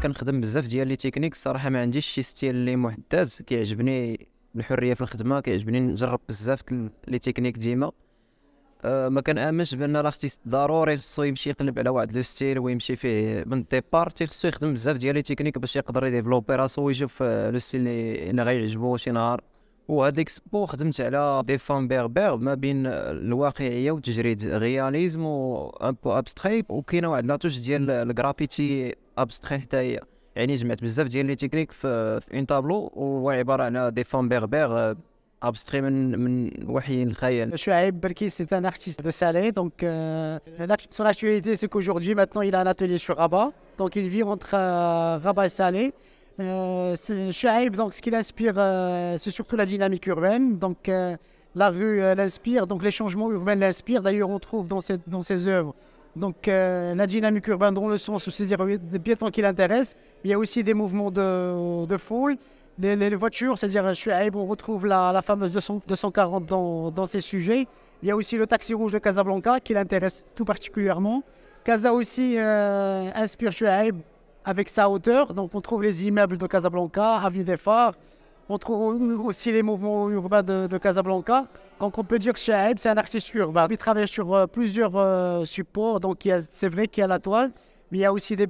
كنخدم بزاف ديال لي تكنيك الصراحه ما عنديش شي ستيل اللي محدد كيعجبني الحريه في الخدمه كيعجبني نجرب بزاف لي تكنيك ديما أه ما كنامنش بان الارتيست ضروري خصو يمشي يقلب على واحد لو ستيل ويمشي فيه من الديبار تيخصو يخدم بزاف ديال لي تكنيك باش يقدر يديفلوبي راسو ويشوف أه، لو ستيل اللي غيعجبو شي نهار وهاد ليكسبو خدمت على دي فان بيربير ما بين الواقعيه وتجريد غياليزم و ان بو ابستري وكاينه واحد لاطوش ديال الجرافيتي ابستري حتى هي يعني جمعت بزاف ديال لي تكنيك في, في اون تابلو وهو عباره على دي فون بيربير ابستري من من وحي الخيال. Chouaib Berki, c'est un artiste de Salé. Donc, euh, son actualité, c'est qu'aujourd'hui, maintenant, il a un atelier sur Rabat. Donc, il vit entre euh, Rabat et Salé. Euh, Chouaib, donc, ce qui l'inspire, euh, c'est surtout la dynamique urbaine. Donc, euh, la rue l'inspire, donc les changements urbains l'inspirent. D'ailleurs, on trouve dans ses, dans ses œuvres donc la euh, dynamique urbaine dans le sens où cest dire des piétons qui l'intéressent, il y a aussi des mouvements de, foule, les, voitures, c'est-à-dire je on retrouve la, fameuse 240 dans, dans, ces sujets. Il y a aussi le taxi rouge de Casablanca qui l'intéresse tout particulièrement. Casa aussi euh, inspire Shuaib avec sa hauteur, donc on trouve les immeubles de Casablanca, avenue des Phares, on trouve aussi les mouvements urbains de, Casablanca. Donc on peut dire que Shaib, c'est un artiste urbain. Il travaille sur euh, plusieurs euh, supports. Donc c'est vrai qu'il y a la toile, mais il y a aussi du,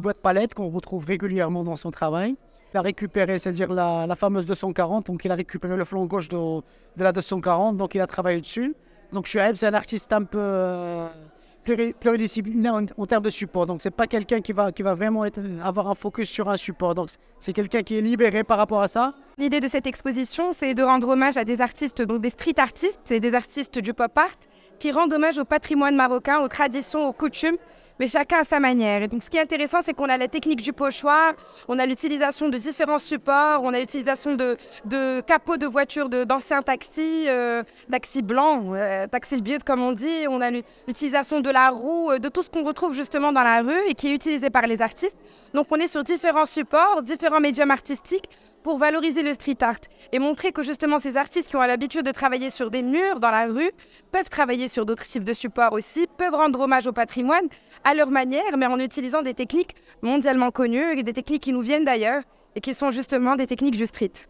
bois de palette qu'on retrouve régulièrement dans son travail. Il a récupéré, c'est-à-dire la, fameuse 240. Donc il a récupéré le flanc gauche de, la 240. Donc il a travaillé dessus. Donc Shaib, c'est un artiste un peu... Euh, pluridisciplinaire en, en, termes de support. Donc, ce n'est pas quelqu'un qui va, qui va vraiment avoir un focus sur un support. Donc, c'est quelqu'un qui est libéré par rapport à ça. L'idée de cette exposition, c'est de rendre hommage à des artistes, donc des street artistes et des artistes du pop art, qui rendent hommage au patrimoine marocain, aux traditions, aux coutumes mais chacun à sa manière. Et donc, ce qui est intéressant, c'est qu'on a la technique du pochoir, on a l'utilisation de différents supports, on a l'utilisation de, capots de voitures d'anciens taxis, euh, taxis blancs, euh, taxis le comme on dit, on a l'utilisation de la roue, euh, de tout ce qu'on retrouve justement dans la rue et qui est utilisé par les artistes. Donc, on est sur différents supports, différents médiums artistiques pour valoriser le street art et montrer que justement ces artistes qui ont l'habitude de travailler sur des murs dans la rue peuvent travailler sur d'autres types de supports aussi, peuvent rendre hommage au patrimoine à leur manière, mais en utilisant des techniques mondialement connues, des techniques qui nous viennent d'ailleurs et qui sont justement des techniques du street.